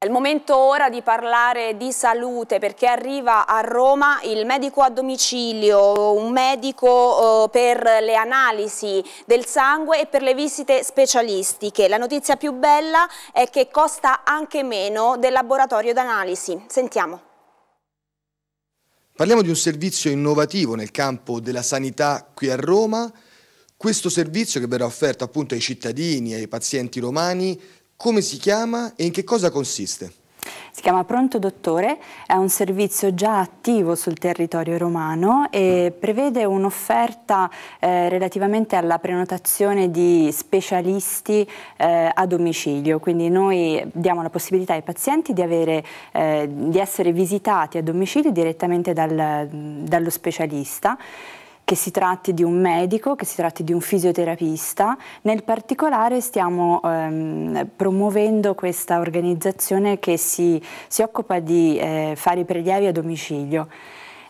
È il momento ora di parlare di salute perché arriva a Roma il medico a domicilio, un medico eh, per le analisi del sangue e per le visite specialistiche. La notizia più bella è che costa anche meno del laboratorio d'analisi. Sentiamo. Parliamo di un servizio innovativo nel campo della sanità qui a Roma. Questo servizio che verrà offerto appunto ai cittadini e ai pazienti romani come si chiama e in che cosa consiste? Si chiama Pronto Dottore, è un servizio già attivo sul territorio romano e mm. prevede un'offerta eh, relativamente alla prenotazione di specialisti eh, a domicilio, quindi noi diamo la possibilità ai pazienti di, avere, eh, di essere visitati a domicilio direttamente dal, dallo specialista che si tratti di un medico, che si tratti di un fisioterapista. Nel particolare stiamo ehm, promuovendo questa organizzazione che si, si occupa di eh, fare i prelievi a domicilio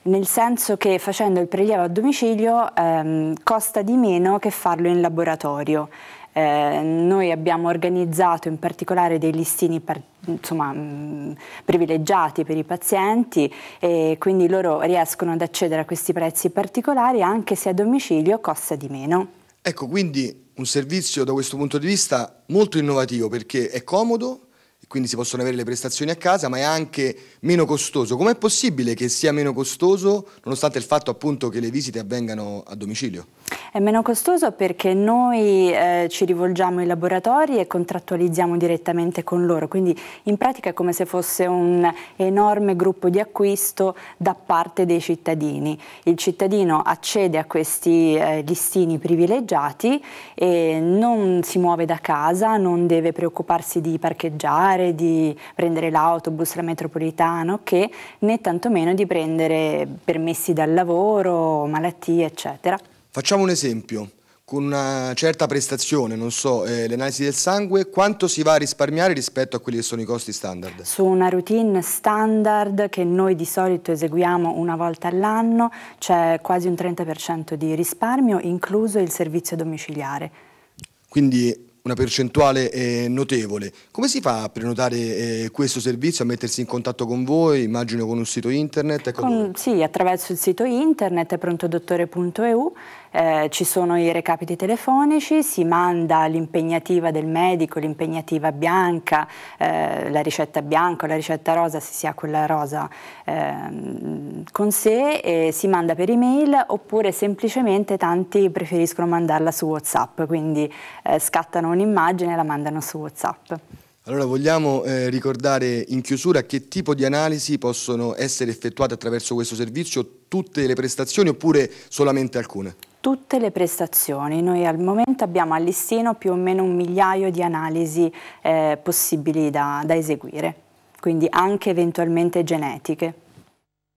nel senso che facendo il prelievo a domicilio ehm, costa di meno che farlo in laboratorio. Eh, noi abbiamo organizzato in particolare dei listini per, insomma, mh, mm, privilegiati per i pazienti e quindi loro riescono ad accedere a questi prezzi particolari anche se a domicilio costa di meno. Ecco, quindi un servizio da questo punto di vista molto innovativo perché è comodo, quindi si possono avere le prestazioni a casa, ma è anche meno costoso. Com'è possibile che sia meno costoso nonostante il fatto appunto che le visite avvengano a domicilio? È meno costoso perché noi eh, ci rivolgiamo ai laboratori e contrattualizziamo direttamente con loro, quindi in pratica è come se fosse un enorme gruppo di acquisto da parte dei cittadini. Il cittadino accede a questi eh, listini privilegiati e non si muove da casa, non deve preoccuparsi di parcheggiare, pensare di prendere l'autobus, la metropolitana, che, né tantomeno di prendere permessi dal lavoro, malattie, eccetera. Facciamo un esempio con una certa prestazione, non so, eh, l'analisi del sangue, quanto si va a risparmiare rispetto a quelli che sono i costi standard? Su una routine standard che noi di solito eseguiamo una volta all'anno c'è quasi un 30% di risparmio, incluso il servizio domiciliare. Quindi una percentuale eh, notevole. Come si fa a prenotare eh, questo servizio, a mettersi in contatto con voi, immagino con un sito internet? Ecco con, sì, attraverso il sito internet prontodottore.eu eh, ci sono i recapiti telefonici, si manda l'impegnativa del medico, l'impegnativa bianca, eh, la ricetta bianca o la ricetta rosa, se si ha quella rosa eh, con sé, e si manda per email oppure semplicemente tanti preferiscono mandarla su WhatsApp, quindi eh, scattano un'immagine e la mandano su WhatsApp. Allora vogliamo eh, ricordare in chiusura che tipo di analisi possono essere effettuate attraverso questo servizio, tutte le prestazioni oppure solamente alcune? tutte le prestazioni. Noi al momento abbiamo a listino più o meno un migliaio di analisi eh, possibili da, da eseguire, quindi anche eventualmente genetiche.